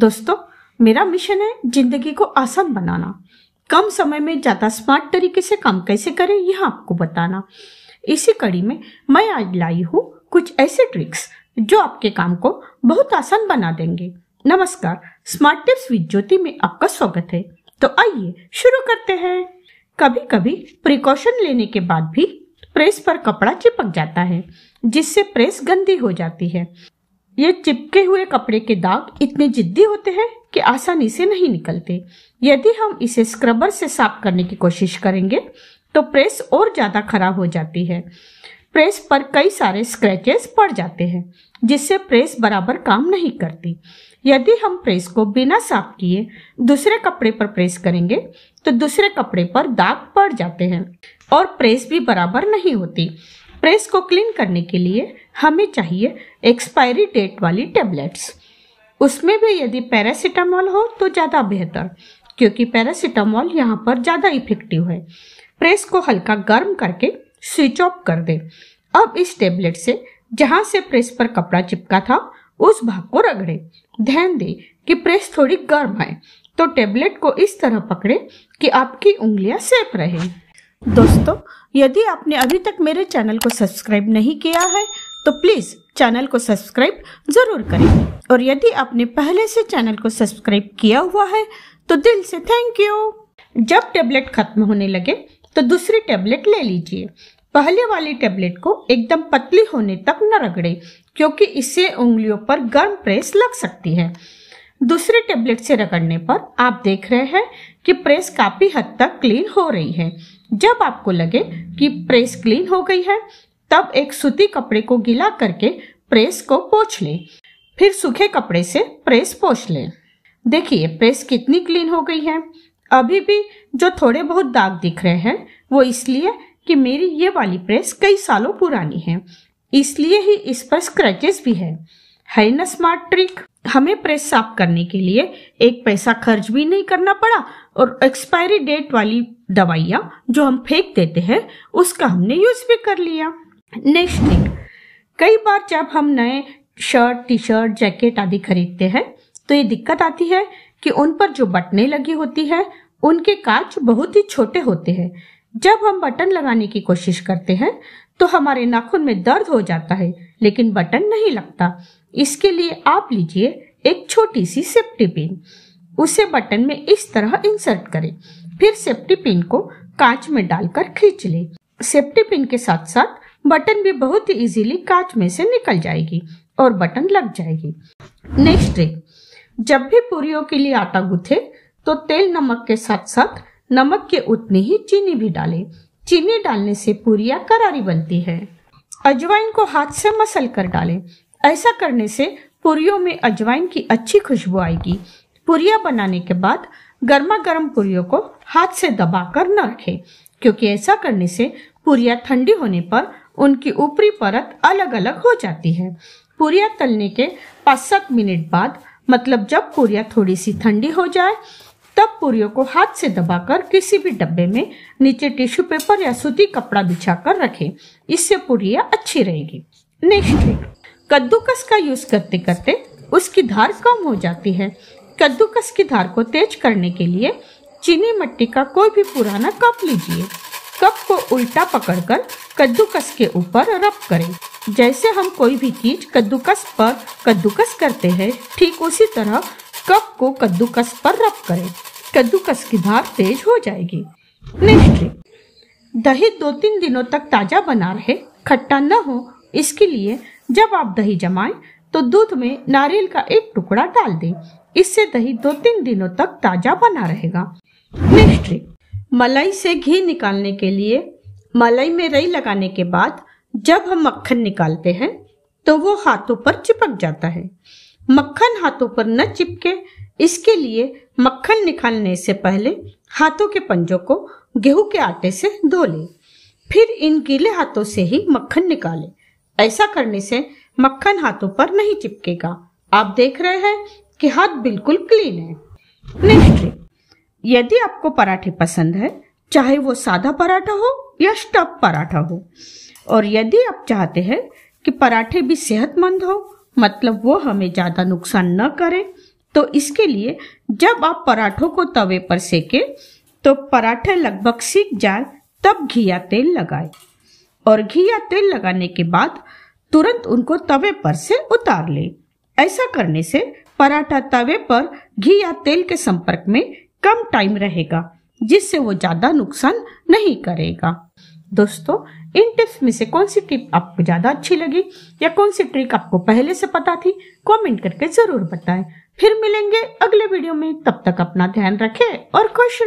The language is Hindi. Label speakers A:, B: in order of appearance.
A: दोस्तों मेरा मिशन है जिंदगी को आसान बनाना कम समय में ज़्यादा स्मार्ट तरीके से काम कैसे करें यह आपको बताना इसी कड़ी में मैं आज लाई हूँ कुछ ऐसे ट्रिक्स जो आपके काम को बहुत आसान बना देंगे नमस्कार स्मार्ट टिप्स विद ज्योति में आपका स्वागत है तो आइए शुरू करते हैं कभी कभी प्रिकॉशन लेने के बाद भी प्रेस पर कपड़ा चिपक जाता है जिससे प्रेस गंदी हो जाती है ये चिपके हुए कपड़े के दाग इतने जिद्दी होते हैं कि आसानी से नहीं निकलते यदि हम इसे स्क्रबर से साफ करने की कोशिश करेंगे तो प्रेस और ज़्यादा खराब हो जाती है प्रेस पर कई सारे स्क्रैचेस पड़ जाते हैं जिससे प्रेस बराबर काम नहीं करती यदि हम प्रेस को बिना साफ किए दूसरे कपड़े पर प्रेस करेंगे तो दूसरे कपड़े पर दाग पड़ जाते हैं और प्रेस भी बराबर नहीं होती प्रेस को क्लीन करने के लिए हमें चाहिए एक्सपायरी डेट वाली टेबलेट्स उसमें भी यदि पैरासीटामॉल हो तो ज़्यादा बेहतर क्योंकि पैरासीटामॉल यहाँ पर ज़्यादा इफेक्टिव है प्रेस को हल्का गर्म करके स्विच ऑफ कर दें अब इस टेबलेट से जहाँ से प्रेस पर कपड़ा चिपका था उस भाग को रगड़े ध्यान दें कि प्रेस थोड़ी गर्म है तो टेबलेट को इस तरह पकड़े कि आपकी उंगलियां सेफ रहे दोस्तों यदि आपने अभी तक मेरे चैनल को सब्सक्राइब नहीं किया है तो प्लीज़ चैनल को सब्सक्राइब ज़रूर करें और यदि आपने पहले से चैनल को सब्सक्राइब किया हुआ है तो दिल से थैंक यू जब टेबलेट खत्म होने लगे तो दूसरी टेबलेट ले लीजिए पहले वाली टेबलेट को एकदम पतली होने तक न रगड़े क्योंकि इससे उंगलियों पर गर्म प्रेस लग सकती है दूसरी टेबलेट से रगड़ने पर आप देख रहे हैं कि प्रेस काफ़ी हद तक क्लीन हो रही है जब आपको लगे कि प्रेस क्लीन हो गई है तब एक सूती कपड़े को गीला करके प्रेस को पोछ लें फिर सूखे कपड़े से प्रेस पोछ लें देखिए प्रेस कितनी क्लीन हो गई है अभी भी जो थोड़े बहुत दाग दिख रहे हैं वो इसलिए कि मेरी ये वाली प्रेस कई सालों पुरानी है इसलिए ही इस पर स्क्रैचेस भी है है ना स्मार्ट ट्रिक हमें प्रेस साफ करने के लिए एक पैसा खर्च भी नहीं करना पड़ा और एक्सपायरी डेट वाली दवाइयाँ जो हम फेंक देते हैं उसका हमने यूज भी कर लिया नेक्स्ट थिंग कई बार जब हम नए शर्ट टी शर्ट जैकेट आदि खरीदते हैं तो ये दिक्कत आती है कि उन पर जो बटने लगी होती है उनके कांच बहुत ही छोटे होते हैं जब हम बटन लगाने की कोशिश करते हैं तो हमारे नाखून में दर्द हो जाता है लेकिन बटन नहीं लगता इसके लिए आप लीजिए एक छोटी सी सेफ्टी पिन उसे बटन में इस तरह इंसर्ट करें फिर सेफ्टी पिन को कांच में डालकर खींच लें सेफ्टी पिन के साथ साथ बटन भी बहुत ही इजीली कांच में से निकल जाएगी और बटन लग जाएगी नेक्स्ट ट्रिक जब भी पूरियों के लिए आटा गुथे तो तेल नमक के साथ साथ नमक के उतनी ही चीनी भी डालें चीनी डालने से पूरिया करारी बनती है अजवाइन को हाथ से मसल कर डालें ऐसा करने से पुरियों में अजवाइन की अच्छी खुशबू आएगी पुरिया बनाने के बाद गर्मा गर्म पुरियों को हाथ से दबाकर न रखें क्योंकि ऐसा करने से पुरिया ठंडी होने पर उनकी ऊपरी परत अलग अलग हो जाती है पुरिया तलने के पाँच सात मिनट बाद मतलब जब पुरिया थोड़ी सी ठंडी हो जाए तब पूरियों को हाथ से दबाकर किसी भी डब्बे में नीचे टिश्यू पेपर या सूती कपड़ा बिछा कर रखे इससे पूरियाँ अच्छी रहेगी नेक्स्ट ट्रिक कद्दूकस का यूज करते करते उसकी धार कम हो जाती है कद्दूकस की धार को तेज करने के लिए चीनी मिट्टी का कोई भी पुराना कप लीजिए कप को उल्टा पकड़कर कद्दूकस के ऊपर रब करें जैसे हम कोई भी चीज कद्दूकस पर कद्दूकस करते हैं ठीक उसी तरह कप को कद्दूकस पर रब करें कद्दूकस की धार तेज हो जाएगी नेक्स्ट ट्रिक दही दो तीन दिनों तक ताज़ा बना रहे खट्टा न हो इसके लिए जब आप दही जमाएं तो दूध में नारियल का एक टुकड़ा डाल दें इससे दही दो तीन दिनों तक ताज़ा बना रहेगा नेक्स्ट ट्रिक मलाई से घी निकालने के लिए मलाई में रई लगाने के बाद जब हम मक्खन निकालते हैं तो वो हाथों पर चिपक जाता है मक्खन हाथों पर न चिपके इसके लिए मक्खन निकालने से पहले हाथों के पंजों को गेहूं के आटे से धो लें फिर इन गीले हाथों से ही मक्खन निकालें ऐसा करने से मक्खन हाथों पर नहीं चिपकेगा आप देख रहे हैं कि हाथ बिल्कुल क्लीन है नेक्स्ट ट्रिक यदि आपको पराठे पसंद है चाहे वो सादा पराठा हो या स्टफ पराठा हो और यदि आप चाहते हैं कि पराठे भी सेहतमंद हो मतलब वो हमें ज़्यादा नुकसान न करे तो इसके लिए जब आप पराठों को तवे पर सेके तो पराठे लगभग सीख जाए तब घिया तेल लगाए और घिया तेल लगाने के बाद तुरंत उनको तवे पर से उतार ले ऐसा करने से पराठा तवे पर घी या तेल के संपर्क में कम टाइम रहेगा जिससे वो ज्यादा नुकसान नहीं करेगा दोस्तों इन टिप्स में से कौन सी टिप आपको ज्यादा अच्छी लगी या कौन सी ट्रिक आपको पहले से पता थी कमेंट करके जरूर बताएं फिर मिलेंगे अगले वीडियो में तब तक अपना ध्यान रखें और खुश